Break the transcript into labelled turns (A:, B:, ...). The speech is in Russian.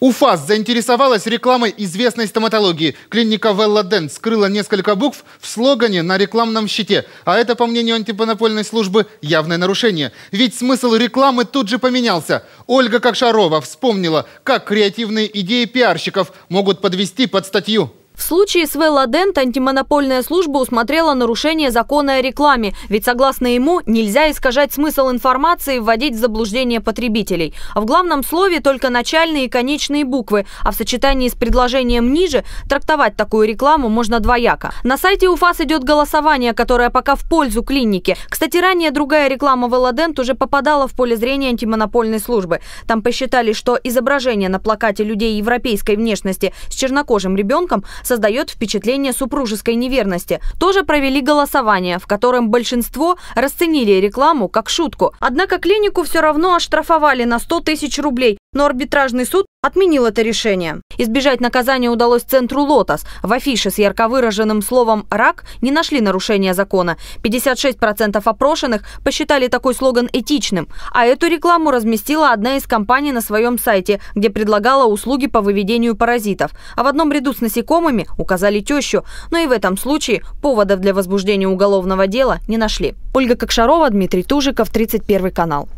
A: Уфа заинтересовалась рекламой известной стоматологии. Клиника Велла Дент скрыла несколько букв в слогане на рекламном щите. А это, по мнению антимонопольной службы, явное нарушение. Ведь смысл рекламы тут же поменялся. Ольга Кокшарова вспомнила, как креативные идеи пиарщиков могут подвести под статью
B: в случае с Велла антимонопольная служба усмотрела нарушение закона о рекламе, ведь согласно ему нельзя искажать смысл информации и вводить в заблуждение потребителей. А в главном слове только начальные и конечные буквы, а в сочетании с предложением ниже трактовать такую рекламу можно двояко. На сайте УФАС идет голосование, которое пока в пользу клиники. Кстати, ранее другая реклама Велла уже попадала в поле зрения антимонопольной службы. Там посчитали, что изображение на плакате людей европейской внешности с чернокожим ребенком создает впечатление супружеской неверности. Тоже провели голосование, в котором большинство расценили рекламу как шутку. Однако клинику все равно оштрафовали на 100 тысяч рублей но арбитражный суд отменил это решение. Избежать наказания удалось центру «Лотос». В афише с ярко выраженным словом «рак» не нашли нарушения закона. 56% опрошенных посчитали такой слоган этичным. А эту рекламу разместила одна из компаний на своем сайте, где предлагала услуги по выведению паразитов. А в одном ряду с насекомыми указали тещу. Но и в этом случае поводов для возбуждения уголовного дела не нашли. Ольга Кокшарова, Дмитрий Тужиков, 31 канал.